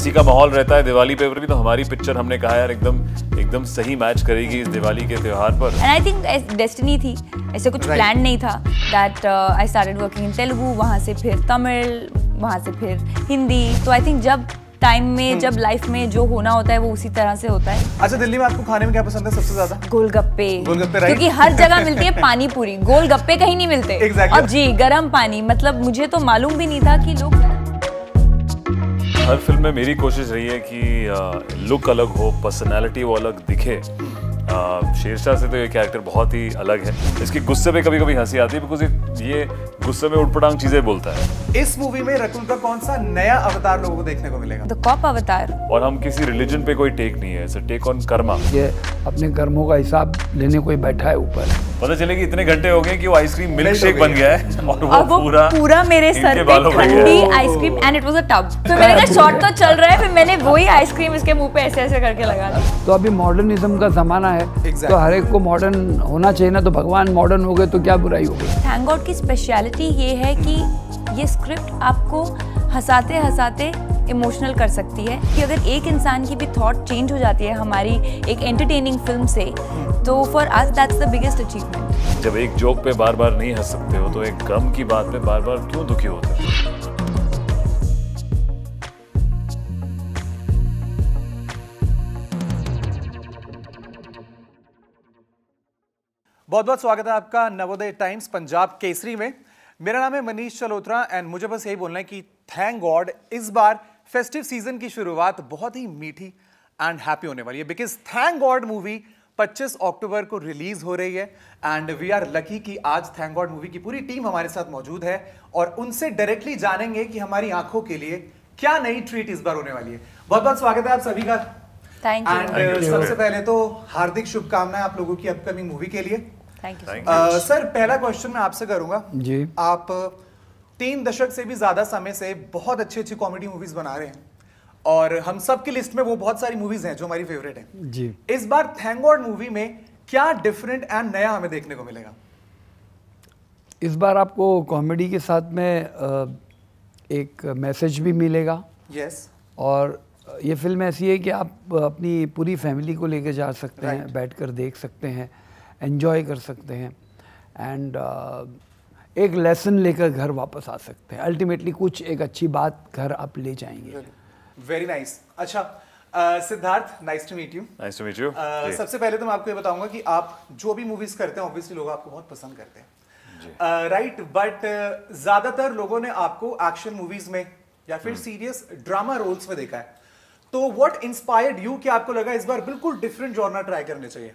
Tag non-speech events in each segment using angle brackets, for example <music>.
हंसी का माहौल रहता है दिवाली पे भी तो हमारी पिक्चर हमने कहा यार एकदम एकदम सही मैच करेगी इस दिवाली के त्यौहार पर एंड आई थिंक डेस्टिनी थी ऐसे कुछ प्लान right. नहीं था that I started working in Telugu वहां से फिर तमिल वहां से फिर हिंदी तो आई थिंक जब टाइम में hmm. जब लाइफ में जो होना होता है वो उसी तरह से होता है अच्छा दिल्ली में आपको खाने में क्या पसंद है सबसे ज्यादा गोलगप्पे गोलगप्पे क्योंकि हर जगह मिलती है पानी पूरी गोलगप्पे कहीं नहीं मिलते <laughs> exactly. और जी गर्म पानी मतलब मुझे तो मालूम भी नहीं था कि लोग हर फिल्म में मेरी कोशिश रही है कि लुक अलग हो पर्सनैलिटी वो अलग दिखे शेरशाह से तो ये कैरेक्टर बहुत ही अलग है इसके गुस्से पे कभी कभी हंसी आती है बिकॉज इट ये गुस्से में उठपटांग चीजें बोलता है इस मूवी में रकुल का कौन सा नया अवतार लोगों को देखने को मिलेगा द कॉप अवतार और हम किसी रिलीजन पे कोई टेक नहीं है इट्स टेक ऑन कर्मा ये अपने कर्मों का हिसाब लेने कोई बैठा है ऊपर पता चले कि इतने घंटे हो गए कि वो आइसक्रीम मिल्क शेक बन गया है और वो, वो पूरा पूरा मेरे सर पे ठंडी ice cream and it was a tub तो मैंने कहा शॉट तो चल रहा है फिर मैंने वही आइसक्रीम इसके मुंह पे ऐसे ऐसे करके लगा दी तो अभी मॉडर्निज्म का जमाना है तो हर एक को मॉडर्न होना चाहिए ना तो भगवान मॉडर्न हो गए तो क्या बुराई होगी थैंक गॉड यहाँ की स्पेशलिटी ये है कि ये स्क्रिप्ट आपको हंसाते हंसाते इमोशनल कर सकती है कि अगर एक इंसान की भी थॉट चेंज हो जाती है हमारी एक एंटरटेनिंग फिल्म से तो फॉर आज दैट्स द बिगेस्ट अचीवमेंट जब एक जोक पे बार बार नहीं हंस सकते हो तो एक गम की बात पे बार बार क्यों दुखी होते हो बहुत बहुत स्वागत है आपका नवोदय टाइम्स पंजाब केसरी में मेरा नाम है मनीष चलोत्रा एंड मुझे बस यही बोलना है कि थैंक गॉड इस बार फेस्टिव सीजन की शुरुआत बहुत ही मीठी एंड हैप्पी होने वाली है बिकॉज थैंक गॉड मूवी 25 अक्टूबर को रिलीज हो रही है एंड वी आर लकी कि आज थैंक गॉड मूवी की पूरी टीम हमारे साथ मौजूद है और उनसे डायरेक्टली जानेंगे कि हमारी आंखों के लिए क्या नई ट्रीट इस बार होने वाली है बहुत बहुत स्वागत है आप सभी का थैंक एंड सबसे पहले तो हार्दिक शुभकामनाएं आप लोगों की अपकमिंग मूवी के लिए थैंक यू सर पहला क्वेश्चन मैं आपसे करूंगा जी आप uh, तीन दशक से भी ज़्यादा समय से बहुत अच्छी अच्छी कॉमेडी मूवीज़ बना रहे हैं और हम सब की लिस्ट में वो बहुत सारी मूवीज़ हैं जो हमारी फेवरेट हैं जी इस बार थैंक गॉड मूवी में क्या डिफरेंट एंड नया हमें देखने को मिलेगा इस बार आपको कॉमेडी के साथ में uh, एक मैसेज भी मिलेगा यस और ये फिल्म ऐसी है कि आप अपनी पूरी फैमिली को लेकर जा सकते right. हैं बैठकर देख सकते हैं एंजॉय कर सकते हैं एंड uh, एक लेसन लेकर घर वापस आ सकते हैं अल्टीमेटली कुछ एक अच्छी बात घर आप ले जाएंगे वेरी नाइस nice. अच्छा uh, Siddharth nice to meet you nice to meet you सबसे पहले तो मैं आपको ये बताऊंगा कि आप जो भी मूवीज करते हैं ऑब्वियसली लोग आपको बहुत पसंद करते हैं राइट बट uh, ज्यादातर लोगों ने आपको एक्शन मूवीज में या फिर सीरियस ड्रामा रोल्स में देखा है तो व्हाट इंस्पायर्ड यू कि आपको लगा इस बार बिल्कुल डिफरेंट जॉर्नर ट्राई करने चाहिए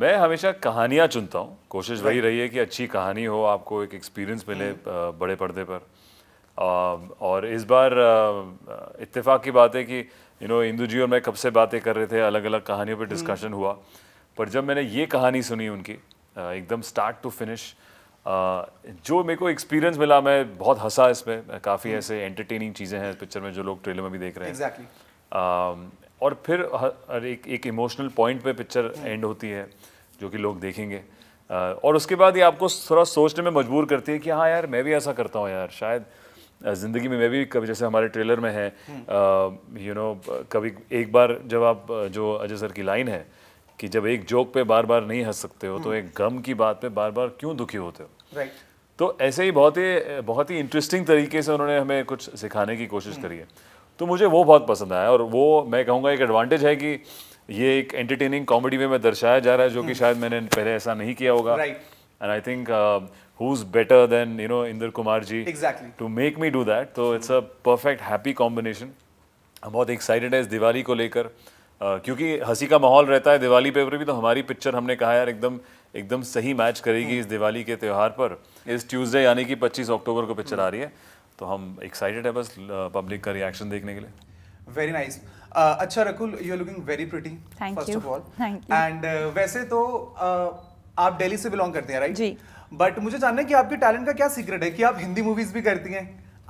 मैं हमेशा कहानियाँ चुनता हूँ कोशिश वही रही है कि अच्छी कहानी हो आपको एक एक्सपीरियंस मिले hmm. बड़े पर्दे पर और इस बार इत्तेफाक की बात है कि यू नो इंदू जी और मैं कब से बातें कर रहे थे अलग अलग कहानियों पर डिस्कशन hmm. हुआ पर जब मैंने ये कहानी सुनी उनकी एकदम स्टार्ट टू फिनिश जो मेरे को एक्सपीरियंस मिला मैं बहुत हंसा इसमें काफ़ी hmm. ऐसे एंटरटेनिंग चीज़ें हैं इस पिक्चर में जो लोग ट्रेलर में भी देख रहे हैं exactly. और फिर एक एक इमोशनल पॉइंट पे पिक्चर एंड होती है जो कि लोग देखेंगे और उसके बाद ये आपको थोड़ा सोचने में मजबूर करती है कि हाँ यार मैं भी ऐसा करता हूँ यार शायद ज़िंदगी में मैं भी कभी जैसे हमारे ट्रेलर में है यू हम्म। नो कभी एक बार जब आप जो अजय सर की लाइन है कि जब एक जोक पे बार बार नहीं हंस सकते हो तो हम्म। एक गम की बात पे बार बार क्यों दुखी होते हो right. तो ऐसे ही बहुत ही बहुत ही इंटरेस्टिंग तरीके से उन्होंने हमें कुछ सिखाने की कोशिश हम्म। करी है तो मुझे वो बहुत पसंद आया और वो मैं कहूँगा एक एडवांटेज है कि ये एक एंटरटेनिंग कॉमेडी वे में दर्शाया जा रहा है जो कि हम्म। शायद मैंने पहले ऐसा नहीं किया होगा and I think who's better than you know Inder Kumarji exactly to make me do that. So it's a perfect happy combination. हम बहुत एक्साइटेड है इस दिवाली को लेकर uh, क्योंकि हंसी का माहौल रहता है दिवाली पे भी तो हमारी पिक्चर हमने कहा यार एकदम एकदम सही मैच करेगी हम्म। इस दिवाली के त्यौहार पर इस ट्यूसडे यानी कि 25 अक्टूबर को पिक्चर आ रही है तो हम एक्साइटेड है बस पब्लिक का रिएक्शन देखने के लिए वेरी नाइस uh, अच्छा Rakul you are looking very pretty first of all and वैसे तो uh, आप दिल्ली से बिलोंग करते हैं राइट जी बट मुझे जानना है कि आपके टैलेंट का क्या सीक्रेट है कि आप हिंदी मूवीज भी करती हैं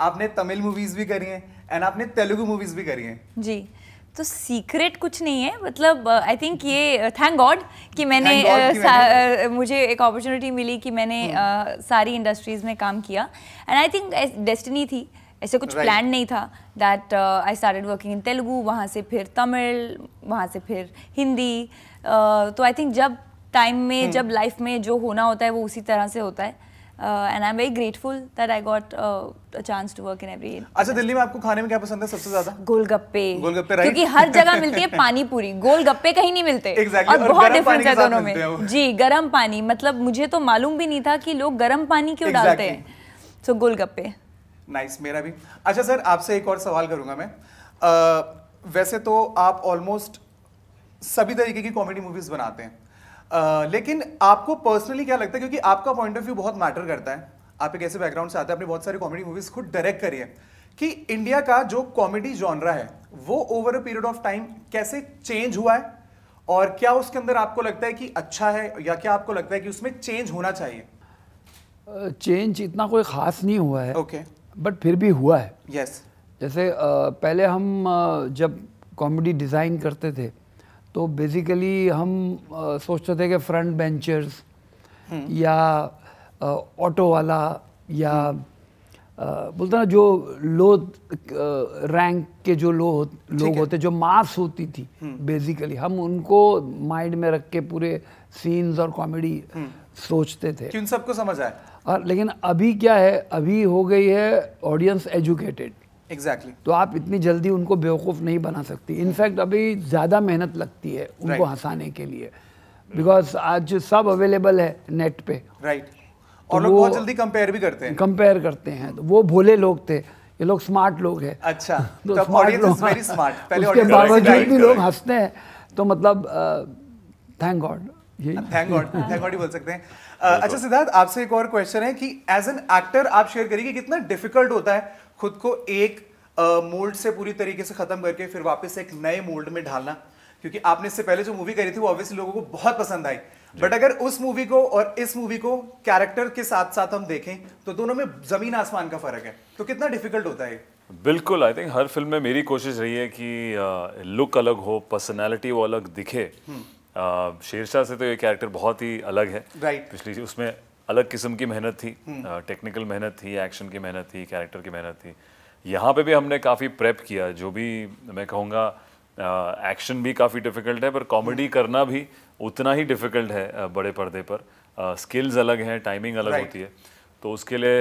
आपने तमिल मूवीज भी करी हैं एंड आपने तेलुगु मूवीज भी करी हैं जी तो सीक्रेट कुछ नहीं है मतलब आई uh, थिंक ये थैंक uh, गॉड कि मैंने, uh, मैंने। तो Uh, मुझे एक अपॉर्चुनिटी मिली कि मैंने हम्म। uh, सारी इंडस्ट्रीज़ में काम किया एंड आई थिंक डेस्टिनी थी ऐसे कुछ right. प्लान नहीं था that I started working in Telugu वहाँ से फिर तमिल वहाँ से फिर हिंदी uh, तो आई थिंक जब टाइम में hmm. जब लाइफ में जो होना होता है वो उसी तरह से होता है uh, and I'm very grateful that I got uh, a chance to work in every. अच्छा दिल्ली में आपको खाने में क्या पसंद है सबसे ज्यादा गोलगप्पे गोलगप्पे right? क्योंकि हर जगह मिलती है <laughs> पानी पूरी गोलगप्पे कहीं नहीं मिलते exactly. और, और बहुत डिफरेंस है दोनों में जी गरम पानी मतलब मुझे तो मालूम भी नहीं था कि लोग गरम पानी क्यों exactly. डालते हैं so so, golgappe nice nice, मेरा भी अच्छा सर आपसे एक और सवाल करूंगा मैं uh, वैसे तो आप ऑलमोस्ट सभी तरीके की कॉमेडी मूवीज बनाते हैं लेकिन आपको पर्सनली क्या लगता है क्योंकि आपका पॉइंट ऑफ व्यू बहुत मैटर करता है आप एक ऐसे बैकग्राउंड से आते हैं आपने बहुत सारी कॉमेडी मूवीज खुद डायरेक्ट करी है कि इंडिया का जो कॉमेडी जॉनरा है वो over a period of time कैसे चेंज हुआ है और क्या उसके अंदर आपको लगता है कि अच्छा है या क्या आपको लगता है कि उसमें चेंज होना चाहिए चेंज uh, इतना कोई ख़ास नहीं हुआ है ओके okay. बट फिर भी हुआ है यस yes. जैसे uh, पहले हम uh, जब कॉमेडी डिज़ाइन करते थे तो बेसिकली हम आ, सोचते थे कि फ्रंट हम्म। बेंचर्स या ऑटो वाला या बोलते ना जो लो रैंक के जो लो लोग होते जो मास होती थी बेसिकली हम्म। हम उनको माइंड में रख के पूरे सीन्स और कॉमेडी हम्म। सोचते थे इन सबको समझ आया और लेकिन अभी क्या है अभी हो गई है ऑडियंस एजुकेटेड एग्जैक्टली exactly. तो आप इतनी जल्दी उनको बेवकूफ़ नहीं बना सकती इनफैक्ट अभी ज़्यादा मेहनत लगती है उनको right. हंसाने के लिए बिकॉज आज सब अवेलेबल है नेट पे राइट right. तो और तो लोग बहुत जल्दी कंपेयर भी करते हैं कंपेयर करते हैं तो वो भोले लोग थे ये लोग स्मार्ट लोग हैं अच्छा <laughs> तो स्मार्ट तो <laughs> उसके बावजूद भी लोग हंसते हैं तो मतलब Thank God Thank God Thank God ही बोल सकते हैं uh, अच्छा सिद्धार्थ आपसे एक और क्वेश्चन है कि एज एन एक्टर आप शेयर करिए कितना डिफिकल्ट होता है खुद को एक मोल्ड से पूरी तरीके से ख़त्म करके फिर वापस एक नए मोल्ड में ढालना क्योंकि आपने इससे पहले जो मूवी करी थी वो ऑब्वियसली लोगों को बहुत पसंद आई बट अगर उस मूवी को और इस मूवी को कैरेक्टर के साथ साथ हम देखें तो दोनों में ज़मीन आसमान का फ़र्क है तो कितना डिफिकल्ट होता है बिल्कुल आई थिंक हर फिल्म में मेरी कोशिश रही है कि लुक अलग हो पर्सनैलिटी वो अलग दिखे हम्म। शेरशाह से तो ये कैरेक्टर बहुत ही अलग है right. पिछली उसमें अलग किस्म की मेहनत थी टेक्निकल हम्म। मेहनत थी एक्शन की मेहनत थी कैरेक्टर की मेहनत थी यहाँ पे भी हमने काफ़ी प्रेप किया जो भी मैं कहूँगा एक्शन भी काफ़ी डिफ़िकल्ट है पर कॉमेडी हम्म। करना भी उतना ही डिफ़िकल्ट है बड़े पर्दे पर स्किल्स अलग हैं टाइमिंग अलग होती है तो उसके लिए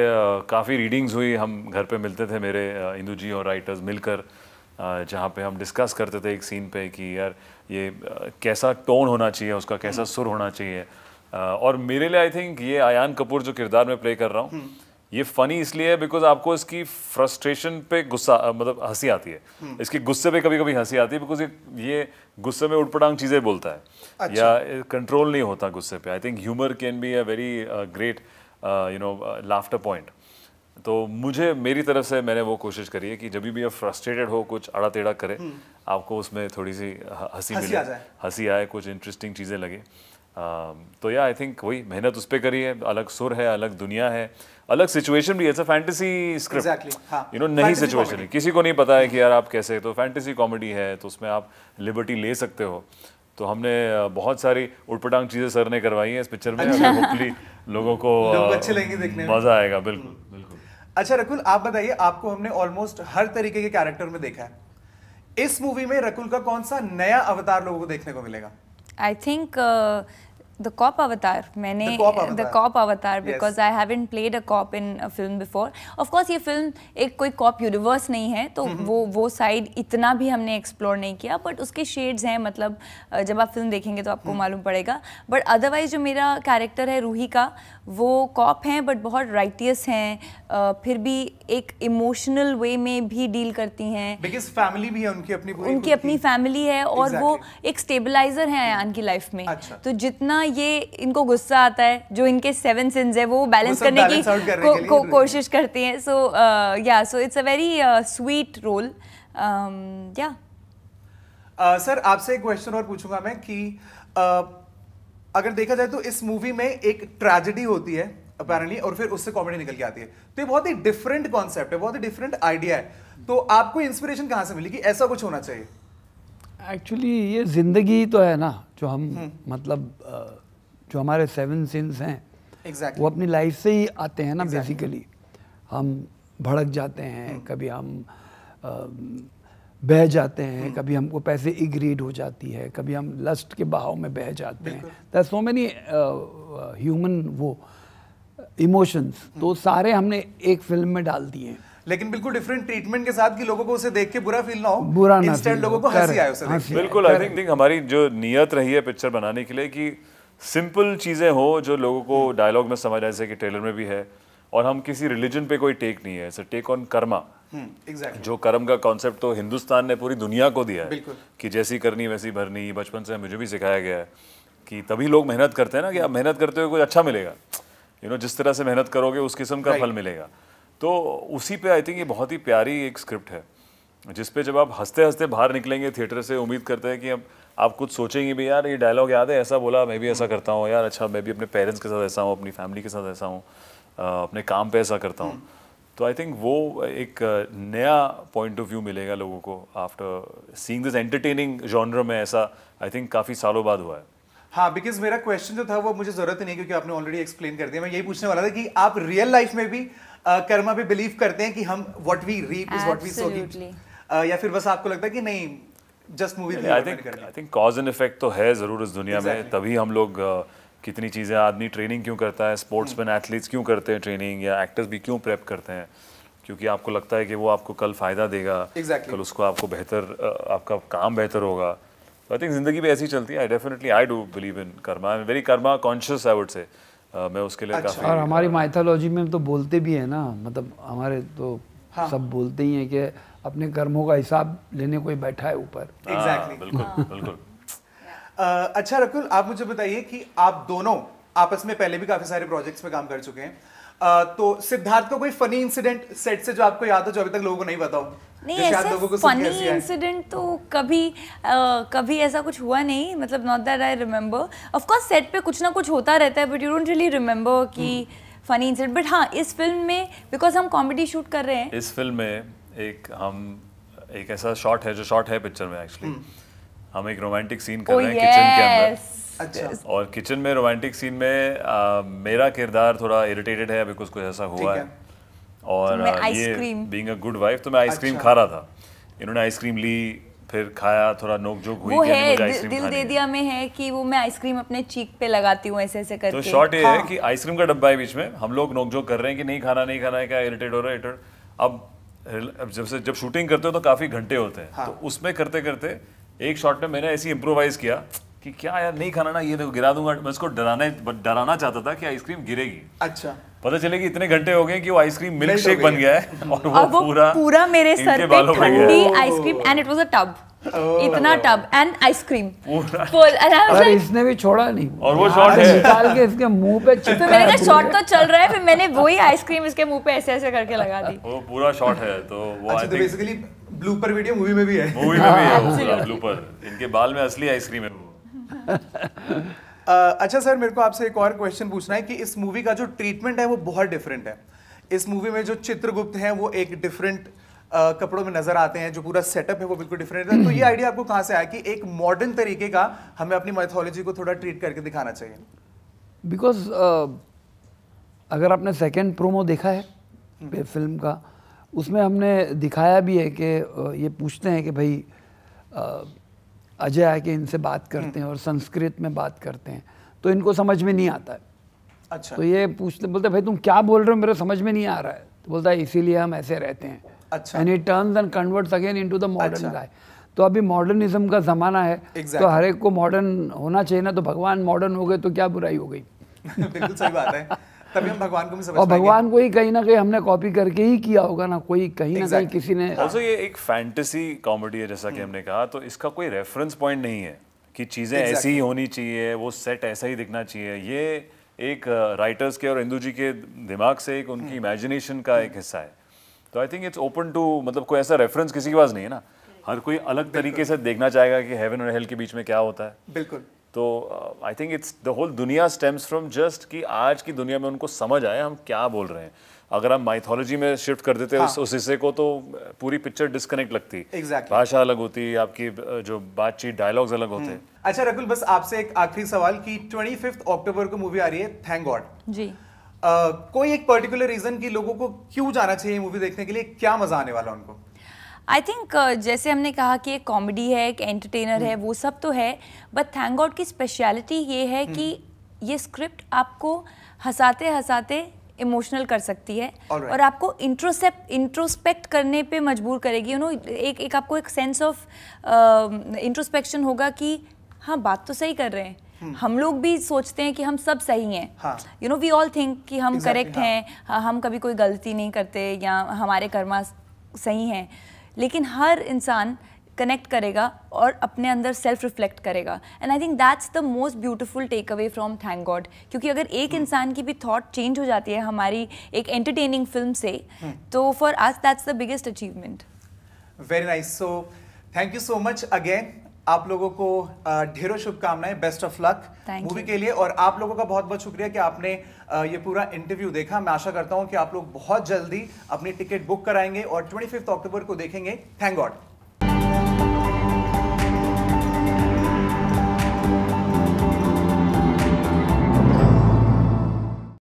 काफ़ी रीडिंग्स हुई हम घर पे मिलते थे मेरे इंदू जी और राइटर्स मिलकर जहाँ पे हम डिस्कस करते थे एक सीन पे कि यार ये कैसा टोन होना चाहिए उसका कैसा हम्म। सुर होना चाहिए और मेरे लिए आई थिंक ये आयान कपूर जो किरदार में प्ले कर रहा हूँ ये फनी इसलिए है बिकॉज आपको इसकी फ्रस्ट्रेशन पे गुस्सा मतलब हंसी आती है इसके गुस्से पे कभी कभी हंसी आती है बिकॉज ये गुस्से में उड़पटांग चीज़ें बोलता है अच्छा। या कंट्रोल नहीं होता गुस्से पे I think humour can be a very great you know laughter point तो मुझे मेरी तरफ से मैंने वो कोशिश करी है कि जब भी आप फ्रस्ट्रेटेड हो कुछ अड़ा टेढ़ा करे हम्म। आपको उसमें थोड़ी सी हंसी मिले हंसी आए कुछ इंटरेस्टिंग चीज़ें लगे Um, तो या आई थिंक वही मेहनत उस पर करी है अलग सुर है अलग दुनिया है अलग सिचुएशन भी है फैंटेसी स्क्रिप्ट यू नो नई सिचुएशन है किसी को नहीं पता है कि यार आप कैसे तो फैंटेसी कॉमेडी है तो उसमें आप लिबर्टी ले सकते हो तो हमने uh, बहुत सारी उटपटांग चीज़ें सर ने करवाई हैं इस पिक्चर में अच्छा। लोगों को <laughs> uh, अच्छे लगेंगे देखने मज़ा आएगा बिल्कुल हम्म। बिल्कुल अच्छा रकुल आप बताइए आपको हमने ऑलमोस्ट हर तरीके के कैरेक्टर में देखा है इस मूवी में रकुल का कौन सा नया अवतार लोगों को देखने को मिलेगा I think the cop avatar मैंने the cop avatar because I have in played a cop in film before of course ये फिल्म एक कोई कॉप यूनिवर्स नहीं है तो mm-hmm. वो वो साइड इतना भी हमने एक्सप्लोर नहीं किया बट उसके शेड्स हैं मतलब जब आप फिल्म देखेंगे तो आपको mm-hmm. मालूम पड़ेगा बट अदरवाइज जो मेरा कैरेक्टर है रूही का वो कॉप हैं बट बहुत राइटियस हैं फिर भी एक इमोशनल वे में भी डील करती हैं है उनकी अपनी उनकी अपनी फैमिली है और exactly. वो एक स्टेबलाइजर है आयान की लाइफ में अच्छा. तो जितना ये इनको गुस्सा आता है जो इनके सेवन सिंस है वो बैलेंस करने की करने को, को, कोशिश करती हैं सो या so it's a very sweet role या सर आपसे एक क्वेश्चन और पूछूंगा मैं कि uh, अगर देखा जाए तो इस मूवी में एक ट्रेजेडी होती है अपेरेंटली और फिर उससे कॉमेडी निकल के आती है तो ये बहुत ही डिफरेंट कॉन्सेप्ट है बहुत ही डिफरेंट आइडिया है तो आपको इंस्पिरेशन कहाँ से मिली कि ऐसा कुछ होना चाहिए एक्चुअली ये ज़िंदगी तो है ना जो हम हम्म। मतलब जो हमारे सेवन सिंस हैं exactly. वो अपनी लाइफ से ही आते हैं ना बेसिकली exactly. हम भड़क जाते हैं हम्म। कभी हम बह जाते हैं हम्म। कभी हमको पैसे इग्रीड हो जाती है कभी हम लस्ट के बहाव में बह जाते हैं दर सो मैनी ह्यूमन वो इमोशंस तो सारे हमने एक फिल्म में डाल दिए हैं लेकिन बिल्कुल डिफरेंट ट्रीटमेंट के साथ कि लोगों को उसे देख के बुरा फील ना हो बुरा ना इंस्टेंट लोगों को हंसी आए उसे देख बिल्कुल आई थिंक हमारी जो नियत रही है पिक्चर बनाने के लिए कि सिंपल चीज़ें हो जो लोगों को डायलॉग में समझ आए जैसे कि ट्रेलर में भी है और हम किसी रिलीजन पे कोई टेक नहीं है it's take on karma exactly. जो कर्म का कॉन्सेप्ट तो हिंदुस्तान ने पूरी दुनिया को दिया है कि जैसी करनी वैसी भरनी बचपन से मुझे भी सिखाया गया है कि तभी लोग मेहनत करते हैं ना कि आप मेहनत करते हुए कुछ अच्छा मिलेगा यू you नो know, जिस तरह से मेहनत करोगे उस किस्म का right. फल मिलेगा तो उसी पे आई थिंक ये बहुत ही प्यारी एक स्क्रिप्ट है जिस पे जब आप हंसते हंसते बाहर निकलेंगे थिएटर से उम्मीद करते हैं कि अब आप कुछ सोचेंगे भी यार ये डायलॉग याद है ऐसा बोला मैं भी ऐसा करता हूँ यार अच्छा मैं भी अपने पेरेंट्स के साथ ऐसा हूँ अपनी फैमिली के साथ ऐसा हूँ अपने काम पे ऐसा करता हूँ तो आई थिंक वो एक नया पॉइंट ऑफ व्यू मिलेगा लोगों को after seeing this entertaining genre में ऐसा आई थिंक काफ़ी सालों बाद हुआ है हाँ बिकॉज मेरा क्वेश्चन जो था वो मुझे जरूरत नहीं क्योंकि आपने ऑलरेडी एक्सप्लेन कर दिया मैं यही पूछने वाला था कि आप रियल लाइफ में भी कर्मा पे बिलीव करते हैं कि हम what we reap is what we sow या फिर बस आपको लगता है कि नहीं just movie I think I think cause and effect तो है जरूर इस दुनिया exactly. में तभी हम लोग कितनी चीज़ें आदमी ट्रेनिंग क्यों करता है स्पोर्ट्समैन हम्म। एथलीट्स क्यों करते हैं ट्रेनिंग या एक्टर्स भी क्यों प्रेप करते हैं क्योंकि आपको लगता है कि वो आपको कल फ़ायदा देगा exactly. कल उसको आपको बेहतर आपका काम बेहतर होगा आई थिंक ज़िंदगी भी ऐसी चलती है definitely I do believe in karma I am very karma conscious I would say मैं उसके लिए अच्छा, काफ़ी और हमारी माइथोलॉजी में तो बोलते भी है ना मतलब हमारे तो हाँ. सब बोलते ही हैं कि अपने कर्मों का हिसाब लेने कोई बैठा है ऊपर हाँ, exactly. बिल्कुल हाँ. बिल्कुल <laughs> अच्छा रकुल आप मुझे बताइए कि आप दोनों आपस में पहले भी काफ़ी सारे प्रोजेक्ट्स पे काम कर चुके हैं तो सिद्धार्थ का को कोई फनी इंसिडेंट सेट से जो आपको याद हो जो अभी तक लोगों को नहीं बताओ नहीं ऐसे फनी इंसिडेंट तो कभी आ, कभी ऐसा कुछ हुआ नहीं मतलब not that I remember of course set पे कुछ ना कुछ होता रहता है but you don't really remember कि फनी इंसिडेंट बट हाँ इस फिल्म में बिकॉज हम कॉमेडी शूट कर रहे हैं इस फिल्म में एक हम एक ऐसा शॉट है जो शॉट है पिक्चर में एक्चुअली हम्म। hmm. हम एक रोमांटिक सीन कर oh, रहे हैं yes. किचन के अंदर अच्छा और किचन में रोमांटिक सीन में आ, मेरा किरदार थोड़ा इरिटेटेड है बिकॉज कुछ ऐसा हुआ है और ये बीइंग अ गुड वाइफ तो मैं आइसक्रीम तो अच्छा। खा रहा था इन्होंने आइसक्रीम ली फिर खाया थोड़ा नोक जोक हुई वो है दि, दिल दे दिया में है कि वो मैं आइसक्रीम अपने चीक पे लगाती हूँ ऐसे ऐसे तो करके तो शॉर्ट ये है हाँ। कि आइसक्रीम का डब्बा है बीच में हम लोग नोक जोक कर रहे हैं कि नहीं खाना नहीं खाना है क्या इरिटेट हो रहा है अब जब से जब शूटिंग करते हो तो काफी घंटे होते हैं हाँ। तो उसमें करते करते एक शॉट में मैंने ऐसी इम्प्रोवाइज़ किया कि क्या यार नहीं खाना ना ये देखो गिरा दूंगा मैं उसको डराने डराना चाहता था कि आइसक्रीम गिरेगी अच्छा पता चले कि इतने घंटे हो गए कि वो आइसक्रीम मिल्क शेक बन गया है और वो, वो पूरा पूरा मेरे सर पे ठंडी ice cream and it was a tub इतना टब एंड आइसक्रीम फुल और इसने भी छोड़ा नहीं और वो शॉट है निकाल के इसके मुंह पे चिपका मैंने कहा शॉट तो चल रहा है फिर मैंने वही आइसक्रीम इसके मुंह पे ऐसे ऐसे करके लगा दी वो पूरा शॉट है तो वो I think basically blooper video movie में भी है मूवी में भी है पूरा <laughs> हाँ, ब्लूपर इनके बाल में असली आइसक्रीम है वो <laughs> अच्छा सर मेरे को आपसे एक और क्वेश्चन पूछना है कि इस मूवी का जो ट्रीटमेंट है वो बहुत डिफरेंट है इस मूवी में जो चित्रगुप्त हैं वो एक डिफरेंट Uh, कपड़ों में नजर आते हैं जो पूरा सेटअप है वो बिल्कुल डिफरेंट है तो ये आइडिया आपको कहाँ से आया कि एक मॉडर्न तरीके का हमें अपनी मैथोलॉजी को थोड़ा ट्रीट करके दिखाना चाहिए बिकॉज uh, अगर आपने सेकेंड प्रोमो देखा है फिल्म हम्म। का उसमें हमने दिखाया भी है कि ये पूछते हैं कि भाई अजय आके इनसे बात करते हैं हम्म। और संस्कृत में बात करते हैं तो इनको समझ में नहीं आता है अच्छा तो ये पूछते बोलते भाई तुम क्या बोल रहे हो मेरे समझ में नहीं आ रहा है तो बोलता है इसीलिए हम ऐसे रहते हैं अच्छा and turns and converts again into the modern guy तो अभी मॉडर्निज्म का ज़माना है तो exactly. तो हर एक को मॉडर्न होना चाहिए ना तो भगवान मॉडर्न हो गए तो क्या बुराई हो गई <laughs> बिल्कुल सही बात है तभी हम भगवान को भी समझ और भगवान को ही कहीं ना कहीं हमने कॉपी करके ही किया होगा ना कोई कहीं ना कहीं किसी ने ऑल्सो ये एक फैंटेसी कॉमेडी है जैसा कि हमने hmm. कहा तो इसका कोई रेफरेंस पॉइंट नहीं है कि चीज़ें ऐसी ही होनी चाहिए वो सेट ऐसा ही दिखना चाहिए ये एक राइटर्स uh, के और इंदु जी के दिमाग से एक उनकी इमेजिनेशन hmm. का एक hmm. हिस्सा है तो I think it's open to मतलब कोई ऐसा रेफरेंस किसी के पास नहीं है ना हर कोई अलग तरीके से देखना चाहेगा कि हेवन और हेल के बीच में क्या होता है बिल्कुल तो I think it's the whole दुनिया स्टेम्स फ्रॉम जस्ट कि आज की दुनिया में उनको समझ आए हम क्या बोल रहे हैं अगर हम माइथोलॉजी में शिफ्ट कर देते हाँ. उस, हिस्से को तो uh, पूरी पिक्चर डिस्कनेक्ट लगती exactly. भाषा अलग होती आपकी uh, जो बातचीत डायलॉग्स अलग होते हम्म। अच्छा रकुल बस आपसे एक आखिरी सवाल कि ट्वेंटी फिफ्थ अक्टूबर को मूवी आ रही है थैंक गॉड जी आ, uh, कोई एक पर्टिकुलर रीजन कि लोगों को क्यों जाना चाहिए मूवी देखने के लिए क्या मजा आने वाला उनको आई थिंक uh, जैसे हमने कहा कि एक कॉमेडी है एक एंटरटेनर है हम्म। वो सब तो है बट थैंक गॉड की स्पेशलिटी ये है हम्म। कि ये स्क्रिप्ट आपको हंसाते हंसाते इमोशनल कर सकती है right. और आपको इंट्रोसेप्ट इंट्रोस्पेक्ट करने पे मजबूर करेगी यू you नो know, एक एक आपको एक सेंस ऑफ इंट्रोस्पेक्शन होगा कि हाँ बात तो सही कर रहे हैं Hmm. हम लोग भी सोचते हैं कि हम सब सही हैं you know we all think कि हम करेक्ट exactly, हाँ। हैं हाँ. हम कभी कोई गलती नहीं करते या हमारे कर्मा सही हैं लेकिन हर इंसान कनेक्ट करेगा और अपने अंदर सेल्फ रिफ्लेक्ट करेगा and I think that's the most beautiful takeaway from Thank God क्योंकि अगर एक hmm. इंसान की भी थॉट चेंज हो जाती है हमारी एक एंटरटेनिंग फिल्म से hmm. तो for us that's the biggest achievement very nice so thank you so much again आप लोगों को ढेरों शुभकामनाएं बेस्ट ऑफ लक मूवी के लिए और आप लोगों का बहुत बहुत शुक्रिया कि आपने ये पूरा इंटरव्यू देखा मैं आशा करता हूं कि आप लोग बहुत जल्दी अपनी टिकट बुक कराएंगे और ट्वेंटी अक्टूबर को देखेंगे थैंक गॉड